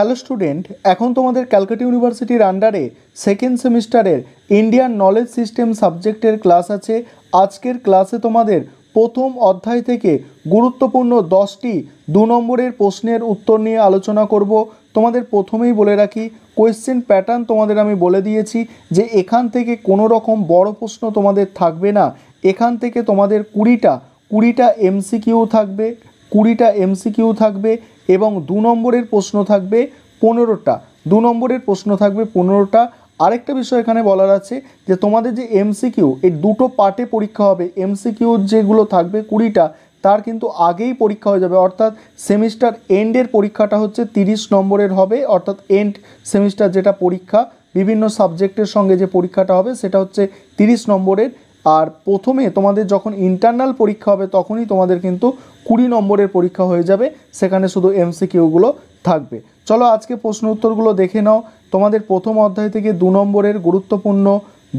hello student এখন তোমাদের ক্যালকাটা ইউনিভার্সিটির আন্ডারে সেকেন্ড সেমিস্টারের ইন্ডিয়ান নলেজ সিস্টেম সাবজেক্টের ক্লাস আছে আজকের ক্লাসে তোমাদের প্রথম অধ্যায় থেকে গুরুত্বপূর্ণ দশটি দু নম্বরের প্রশ্নের উত্তর নিয়ে আলোচনা করব তোমাদের প্রথমেই বলে রাখি কোয়েশ্চেন প্যাটার্ন তোমাদের আমি বলে দিয়েছি যে এখান থেকে কোনো রকম বড় প্রশ্ন তোমাদের থাকবে না এখান থেকে তোমাদের কুড়িটা কুড়িটা এমসিকিউ থাকবে কুড়িটা এমসিকিউ থাকবে এবং দু নম্বরের প্রশ্ন থাকবে পনেরোটা দু নম্বরের প্রশ্ন থাকবে পনেরোটা আরেকটা বিষয় এখানে বলার আছে যে তোমাদের যে এমসিকিউ এই দুটো পার্টে পরীক্ষা হবে এমসিকিউ যেগুলো থাকবে কুড়িটা তার কিন্তু আগেই পরীক্ষা হয়ে যাবে অর্থাৎ সেমিস্টার এন্ডের পরীক্ষাটা হচ্ছে 30 নম্বরের হবে অর্থাৎ এন্ড সেমিস্টার যেটা পরীক্ষা বিভিন্ন সাবজেক্টের সঙ্গে যে পরীক্ষাটা হবে সেটা হচ্ছে 30 নম্বরের আর প্রথমে তোমাদের যখন ইন্টারনাল পরীক্ষা হবে তখনই তোমাদের কিন্তু কুড়ি নম্বরের পরীক্ষা হয়ে যাবে সেখানে শুধু এমসিকিউগুলো থাকবে চলো আজকে প্রশ্ন উত্তরগুলো দেখে নাও তোমাদের প্রথম অধ্যায় থেকে দু নম্বরের গুরুত্বপূর্ণ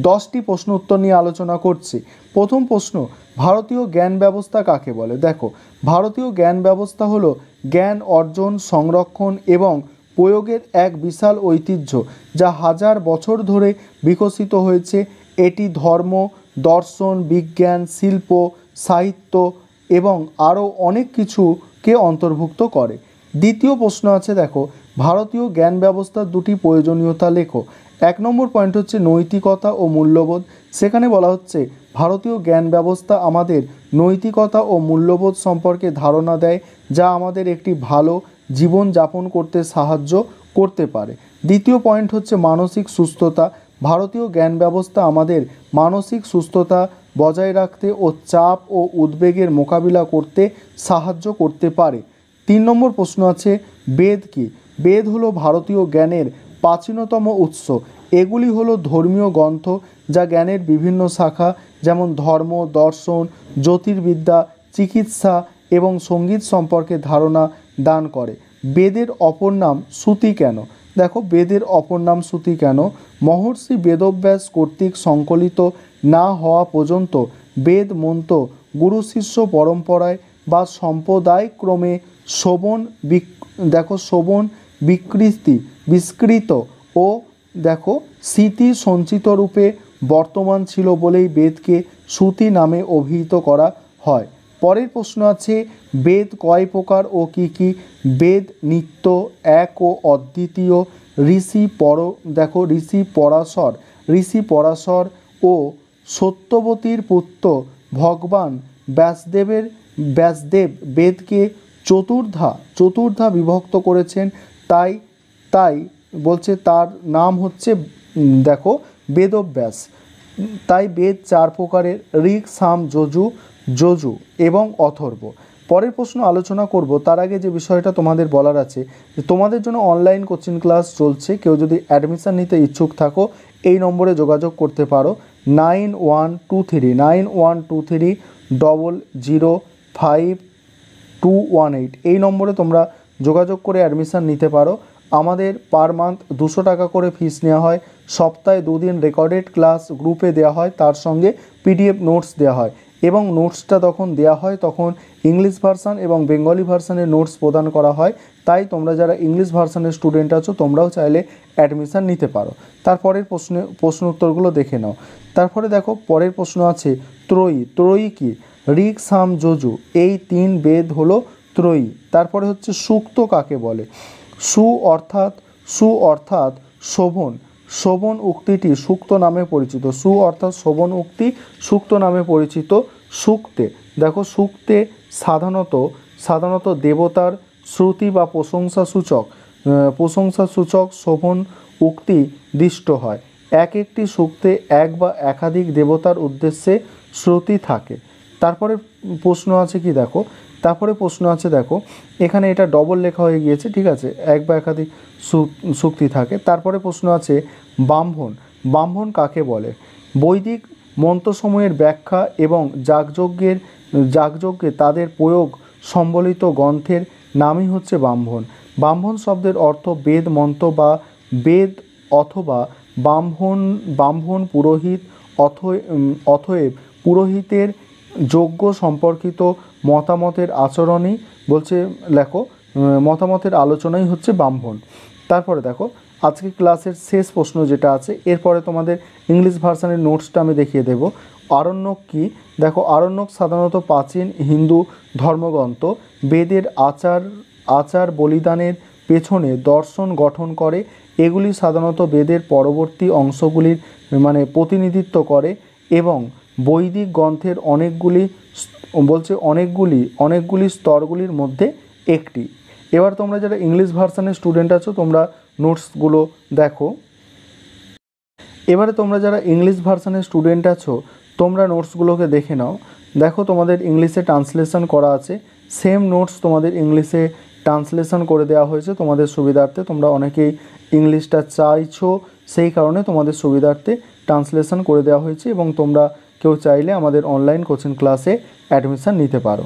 দশটি প্রশ্ন উত্তর নিয়ে আলোচনা করছি প্রথম প্রশ্ন ভারতীয় জ্ঞান ব্যবস্থা কাকে বলে দেখো ভারতীয় জ্ঞান ব্যবস্থা হলো জ্ঞান অর্জন সংরক্ষণ এবং প্রয়োগের এক বিশাল ঐতিহ্য যা হাজার বছর ধরে বিকশিত হয়েছে এটি ধর্ম দর্শন বিজ্ঞান শিল্প সাহিত্য এবং আরও অনেক কিছুকে অন্তর্ভুক্ত করে দ্বিতীয় প্রশ্ন আছে দেখো ভারতীয় জ্ঞান ব্যবস্থার দুটি প্রয়োজনীয়তা লেখো এক নম্বর পয়েন্ট হচ্ছে নৈতিকতা ও মূল্যবোধ সেখানে বলা হচ্ছে ভারতীয় জ্ঞান ব্যবস্থা আমাদের নৈতিকতা ও মূল্যবোধ সম্পর্কে ধারণা দেয় যা আমাদের একটি ভালো জীবন যাপন করতে সাহায্য করতে পারে দ্বিতীয় পয়েন্ট হচ্ছে মানসিক সুস্থতা ভারতীয় জ্ঞান ব্যবস্থা আমাদের মানসিক সুস্থতা বজায় রাখতে ও চাপ ও উদ্বেগের মোকাবিলা করতে সাহায্য করতে পারে তিন নম্বর প্রশ্ন আছে বেদ কি বেদ হলো ভারতীয় জ্ঞানের প্রাচীনতম উৎস এগুলি হলো ধর্মীয় গ্রন্থ যা জ্ঞানের বিভিন্ন শাখা যেমন ধর্ম দর্শন জ্যোতির্বিদ্যা চিকিৎসা এবং সঙ্গীত সম্পর্কে ধারণা দান করে বেদের অপর নাম শ্রুতি কেন দেখো বেদের অপর নাম শ্রুতি কেন মহর্ষি বেদব্যাস কর্তৃক সংকলিত না হওয়া পর্যন্ত বেদ মন্ত্র গুরু শিষ্য পরম্পরায় বা সম্প্রদায় ক্রমে বিক দেখো শোবন বিকৃতি বিস্কৃত ও দেখো স্মৃতি সঞ্চিত রূপে বর্তমান ছিল বলেই বেদকে শ্রুতি নামে অভিহিত করা হয় পরের প্রশ্ন আছে বেদ কয় প্রকার ও কি কি বেদ নিত্য এক ও অদ্বিতীয় ঋষি পর দেখো ঋষি পরাশর ঋষি পরাশর ও সত্যবতীর পুত্র ভগবান ব্যাসদেবের ব্যাসদেব বেদকে চতুর্ধা চতুর্ধা বিভক্ত করেছেন তাই তাই বলছে তার নাম হচ্ছে দেখো বেদব্যাস তাই বেদ চার প্রকারের ঋক সাম যজু যজু এবং অথর্ব পরের প্রশ্ন আলোচনা করব তার আগে যে বিষয়টা তোমাদের বলার আছে যে তোমাদের জন্য অনলাইন কোচিং ক্লাস চলছে কেউ যদি অ্যাডমিশান নিতে ইচ্ছুক থাকো এই নম্বরে যোগাযোগ করতে পারো nine one two three nine one two three double zero five two one eight এই নম্বরে তোমরা যোগাযোগ করে অ্যাডমিশান নিতে পারো আমাদের পার মান্থ দুশো টাকা করে ফিস নেওয়া হয় সপ্তাহে দুদিন রেকর্ডেড ক্লাস গ্রুপে দেওয়া হয় তার সঙ্গে পিডিএফ নোটস দেওয়া হয় এবং নোটসটা তখন দেয়া হয় তখন ইংলিশ ভার্সান এবং বেঙ্গলি ভার্সানের নোটস প্রদান করা হয় তাই তোমরা যারা ইংলিশ ভার্সানের স্টুডেন্ট আছো তোমরাও চাইলে অ্যাডমিশান নিতে পারো তারপরের প্রশ্ন প্রশ্ন উত্তরগুলো দেখে নাও তারপরে দেখো পরের প্রশ্ন আছে ত্রয়ী ত্রয়ী কি রিক সাম যজু এই তিন বেদ হলো ত্রয়ী তারপরে হচ্ছে সুক্ত কাকে বলে সু অর্থাৎ সু অর্থাৎ শোভন শোভন উক্তিটি সুক্ত নামে পরিচিত সু অর্থাৎ শোভন উক্তি সুক্ত নামে পরিচিত সুক্তে দেখো সুক্তে সাধারণত সাধারণত দেবতার শ্রুতি বা প্রশংসা সূচক প্রশংসা সূচক শোভন উক্তি দৃষ্ট হয় এক একটি সুক্তে এক বা একাধিক দেবতার উদ্দেশ্যে শ্রুতি থাকে তারপরে প্রশ্ন আছে কি দেখো তারপরে প্রশ্ন আছে দেখো এখানে এটা ডবল লেখা হয়ে গিয়েছে ঠিক আছে এক বা একাধিক শক্তি থাকে তারপরে প্রশ্ন আছে ব্রাহ্মণ ব্রাহ্মণ কাকে বলে বৈদিক মন্ত্রসমূহের ব্যাখ্যা এবং যাগযজ্ঞের যাগযজ্ঞে তাদের প্রয়োগ সম্বলিত গ্রন্থের নামই হচ্ছে ব্রাহ্মণ ব্রাহ্মণ শব্দের অর্থ বেদ মন্ত্র বা বেদ অথবা ব্রাহ্মণ ব্রাহ্মণ পুরোহিত অথ অথয়েব পুরোহিতের যোগ্য সম্পর্কিত মতামতের আচরণই বলছে লেখো মতামতের আলোচনাই হচ্ছে ব্রাহ্মণ তারপরে দেখো আজকে ক্লাসের শেষ প্রশ্ন যেটা আছে এরপরে তোমাদের ইংলিশ ভার্সানের নোটসটা আমি দেখিয়ে দেব আরণ্যক কি দেখো আরণ্যক সাধারণত প্রাচীন হিন্দু ধর্মগ্রন্থ বেদের আচার আচার বলিদানের পেছনে দর্শন গঠন করে এগুলি সাধারণত বেদের পরবর্তী অংশগুলির মানে প্রতিনিধিত্ব করে এবং বৈদিক গ্রন্থের অনেকগুলি বলছে অনেকগুলি অনেকগুলি স্তরগুলির মধ্যে একটি এবার তোমরা যারা ইংলিশ ভার্সানের স্টুডেন্ট আছো তোমরা নোটসগুলো দেখো এবারে তোমরা যারা ইংলিশ ভার্সানের স্টুডেন্ট আছো তোমরা নোটসগুলোকে দেখে নাও দেখো তোমাদের ইংলিশে ট্রান্সলেশন করা আছে সেম নোটস তোমাদের ইংলিশে ট্রান্সলেশন করে দেওয়া হয়েছে তোমাদের সুবিধার্থে তোমরা অনেকেই ইংলিশটা চাইছো সেই কারণে তোমাদের সুবিধার্থে ট্রান্সলেশন করে দেওয়া হয়েছে এবং তোমরা কেউ চাইলে আমাদের অনলাইন কোচিং ক্লাসে অ্যাডমিশান নিতে পারো